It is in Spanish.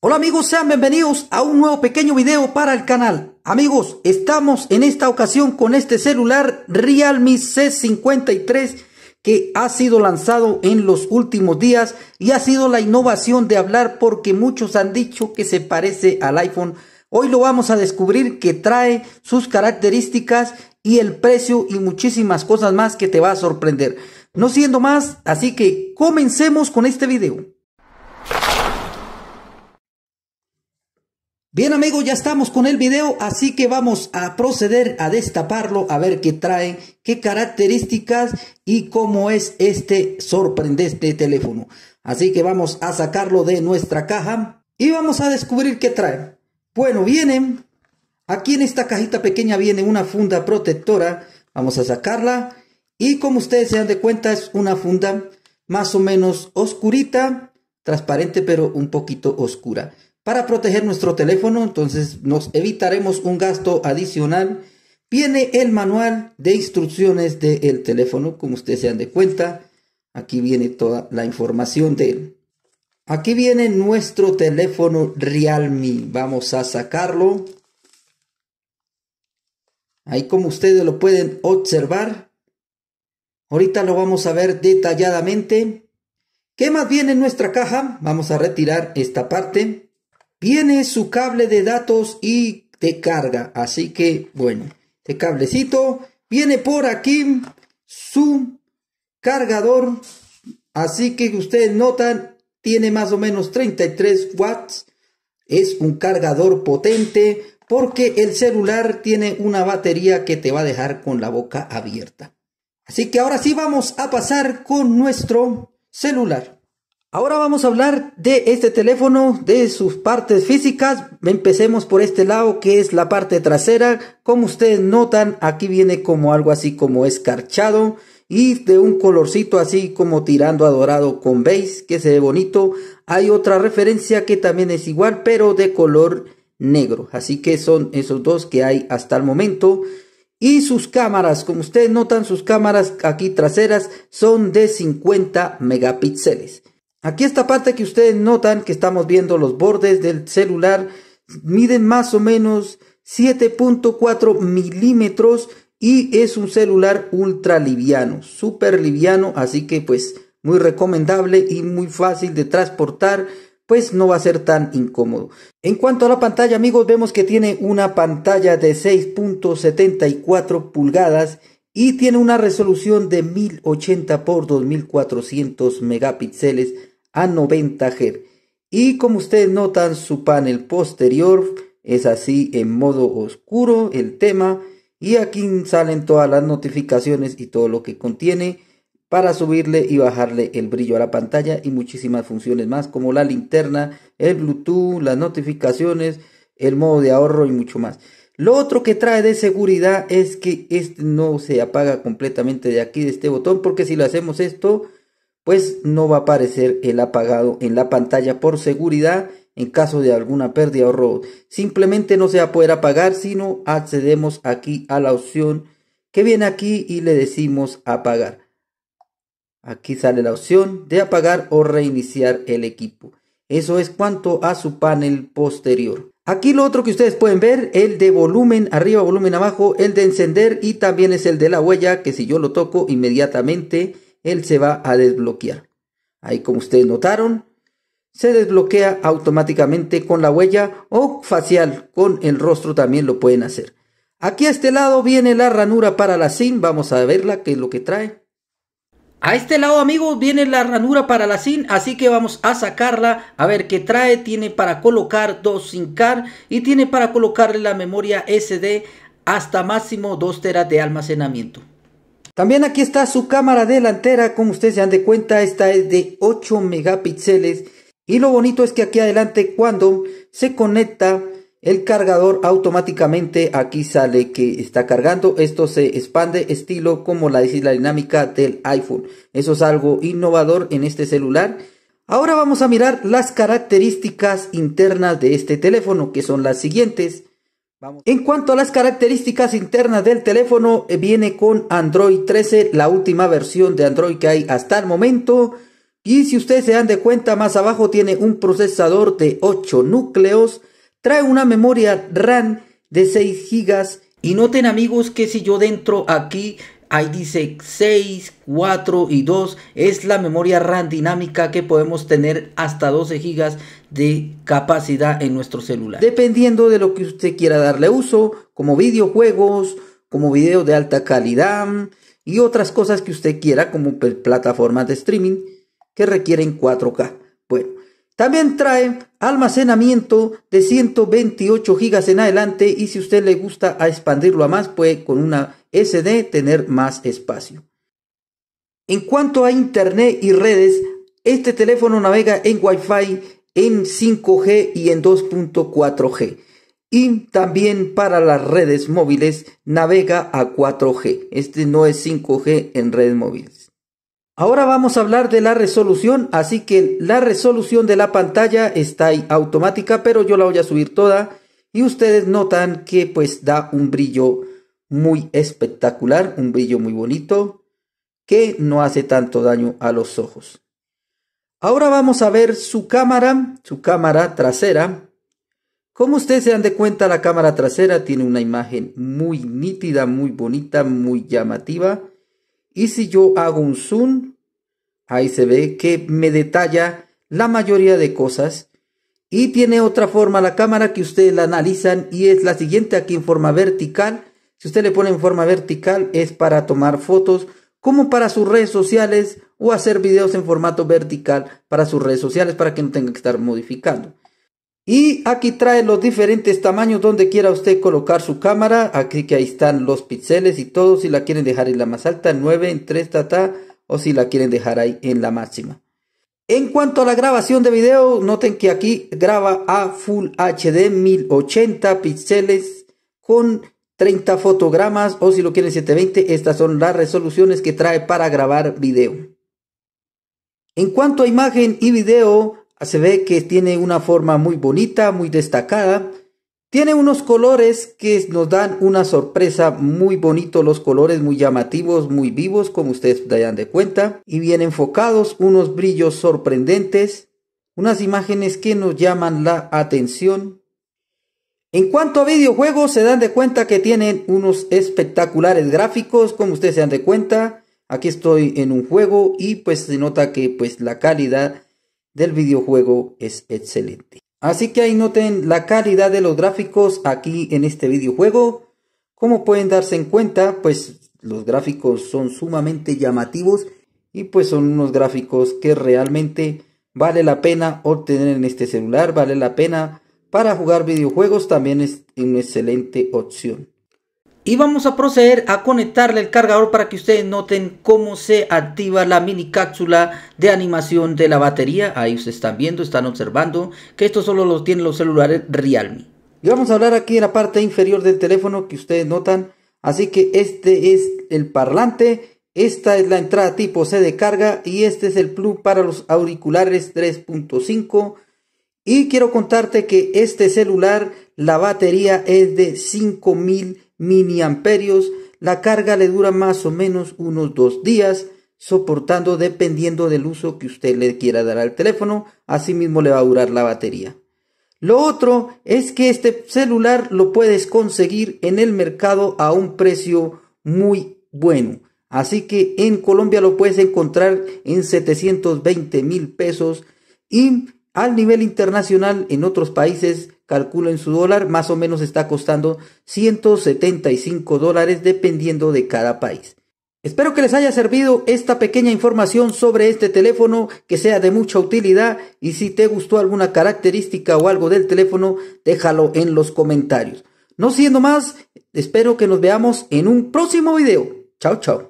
Hola amigos, sean bienvenidos a un nuevo pequeño video para el canal. Amigos, estamos en esta ocasión con este celular Realme C53 que ha sido lanzado en los últimos días y ha sido la innovación de hablar porque muchos han dicho que se parece al iPhone. Hoy lo vamos a descubrir que trae sus características y el precio y muchísimas cosas más que te va a sorprender. No siendo más, así que comencemos con este video. Bien amigos, ya estamos con el video, así que vamos a proceder a destaparlo, a ver qué trae, qué características y cómo es este sorprendente teléfono. Así que vamos a sacarlo de nuestra caja y vamos a descubrir qué trae. Bueno, vienen, aquí en esta cajita pequeña viene una funda protectora, vamos a sacarla y como ustedes se dan de cuenta es una funda más o menos oscurita, transparente pero un poquito oscura. Para proteger nuestro teléfono, entonces nos evitaremos un gasto adicional. Viene el manual de instrucciones del teléfono, como ustedes se dan de cuenta. Aquí viene toda la información de él. Aquí viene nuestro teléfono Realme. Vamos a sacarlo. Ahí como ustedes lo pueden observar. Ahorita lo vamos a ver detalladamente. ¿Qué más viene en nuestra caja? Vamos a retirar esta parte viene su cable de datos y de carga. Así que, bueno, este cablecito viene por aquí su cargador. Así que ustedes notan, tiene más o menos 33 watts. Es un cargador potente porque el celular tiene una batería que te va a dejar con la boca abierta. Así que ahora sí vamos a pasar con nuestro celular. Ahora vamos a hablar de este teléfono, de sus partes físicas. Empecemos por este lado que es la parte trasera. Como ustedes notan, aquí viene como algo así como escarchado y de un colorcito así como tirando a dorado con beige que se ve bonito. Hay otra referencia que también es igual pero de color negro. Así que son esos dos que hay hasta el momento. Y sus cámaras, como ustedes notan, sus cámaras aquí traseras son de 50 megapíxeles. Aquí esta parte que ustedes notan que estamos viendo los bordes del celular miden más o menos 7.4 milímetros y es un celular ultra liviano, súper liviano, así que pues muy recomendable y muy fácil de transportar, pues no va a ser tan incómodo. En cuanto a la pantalla amigos, vemos que tiene una pantalla de 6.74 pulgadas y tiene una resolución de 1080 x 2400 megapíxeles a 90 Hz. Y como ustedes notan, su panel posterior es así en modo oscuro el tema. Y aquí salen todas las notificaciones y todo lo que contiene para subirle y bajarle el brillo a la pantalla y muchísimas funciones más como la linterna, el Bluetooth, las notificaciones, el modo de ahorro y mucho más. Lo otro que trae de seguridad es que este no se apaga completamente de aquí de este botón porque si lo hacemos esto pues no va a aparecer el apagado en la pantalla por seguridad en caso de alguna pérdida o robo. Simplemente no se va a poder apagar, sino accedemos aquí a la opción que viene aquí y le decimos apagar. Aquí sale la opción de apagar o reiniciar el equipo. Eso es cuanto a su panel posterior. Aquí lo otro que ustedes pueden ver, el de volumen arriba, volumen abajo, el de encender y también es el de la huella que si yo lo toco inmediatamente él se va a desbloquear. Ahí como ustedes notaron, se desbloquea automáticamente con la huella o facial, con el rostro también lo pueden hacer. Aquí a este lado viene la ranura para la SIM, vamos a verla, qué es lo que trae. A este lado amigos viene la ranura para la SIM, así que vamos a sacarla, a ver qué trae, tiene para colocar dos SIM card y tiene para colocarle la memoria SD hasta máximo 2 teras de almacenamiento. También aquí está su cámara delantera, como ustedes se dan de cuenta, esta es de 8 megapíxeles. Y lo bonito es que aquí adelante cuando se conecta el cargador automáticamente aquí sale que está cargando. Esto se expande estilo como la la dinámica del iPhone. Eso es algo innovador en este celular. Ahora vamos a mirar las características internas de este teléfono que son las siguientes. En cuanto a las características internas del teléfono, eh, viene con Android 13, la última versión de Android que hay hasta el momento. Y si ustedes se dan de cuenta, más abajo tiene un procesador de 8 núcleos, trae una memoria RAM de 6 GB. Y noten amigos que si yo dentro aquí Ahí dice 6, 4 y 2 es la memoria RAM dinámica que podemos tener hasta 12 GB de capacidad en nuestro celular. Dependiendo de lo que usted quiera darle uso, como videojuegos, como videos de alta calidad y otras cosas que usted quiera como plataformas de streaming que requieren 4K. También trae almacenamiento de 128 gigas en adelante y si usted le gusta expandirlo a más puede con una SD tener más espacio. En cuanto a internet y redes, este teléfono navega en Wi-Fi, en 5G y en 2.4G. Y también para las redes móviles navega a 4G. Este no es 5G en redes móviles. Ahora vamos a hablar de la resolución, así que la resolución de la pantalla está ahí automática, pero yo la voy a subir toda y ustedes notan que pues da un brillo muy espectacular, un brillo muy bonito que no hace tanto daño a los ojos. Ahora vamos a ver su cámara, su cámara trasera. Como ustedes se dan de cuenta, la cámara trasera tiene una imagen muy nítida, muy bonita, muy llamativa. Y si yo hago un zoom, ahí se ve que me detalla la mayoría de cosas. Y tiene otra forma la cámara que ustedes la analizan y es la siguiente aquí en forma vertical. Si usted le pone en forma vertical es para tomar fotos como para sus redes sociales o hacer videos en formato vertical para sus redes sociales para que no tenga que estar modificando. Y aquí trae los diferentes tamaños donde quiera usted colocar su cámara. Aquí que ahí están los píxeles y todo. Si la quieren dejar en la más alta, 9 en 3 tata. O si la quieren dejar ahí en la máxima. En cuanto a la grabación de video, noten que aquí graba a Full HD 1080 píxeles con 30 fotogramas o si lo quieren 720, estas son las resoluciones que trae para grabar video. En cuanto a imagen y video, se ve que tiene una forma muy bonita, muy destacada. Tiene unos colores que nos dan una sorpresa muy bonito, los colores muy llamativos, muy vivos, como ustedes dan de cuenta, y bien enfocados, unos brillos sorprendentes, unas imágenes que nos llaman la atención. En cuanto a videojuegos, se dan de cuenta que tienen unos espectaculares gráficos, como ustedes se dan de cuenta. Aquí estoy en un juego y pues se nota que pues la calidad del videojuego es excelente. Así que ahí noten la calidad de los gráficos aquí en este videojuego. Como pueden darse en cuenta, pues los gráficos son sumamente llamativos y pues son unos gráficos que realmente vale la pena obtener en este celular, vale la pena para jugar videojuegos, también es una excelente opción. Y vamos a proceder a conectarle el cargador para que ustedes noten cómo se activa la mini cápsula de animación de la batería. Ahí ustedes están viendo, están observando que esto solo lo tienen los celulares Realme. Y vamos a hablar aquí de la parte inferior del teléfono que ustedes notan. Así que este es el parlante, esta es la entrada tipo C de carga y este es el plug para los auriculares 3.5. Y quiero contarte que este celular, la batería es de 5000 mini amperios la carga le dura más o menos unos dos días, soportando dependiendo del uso que usted le quiera dar al teléfono, asimismo le va a durar la batería. Lo otro es que este celular lo puedes conseguir en el mercado a un precio muy bueno. Así que en Colombia lo puedes encontrar en 720 mil pesos y al nivel internacional en otros países calculo en su dólar, más o menos está costando 175 dólares dependiendo de cada país. Espero que les haya servido esta pequeña información sobre este teléfono, que sea de mucha utilidad y si te gustó alguna característica o algo del teléfono, déjalo en los comentarios. No siendo más, espero que nos veamos en un próximo video. Chao, chao.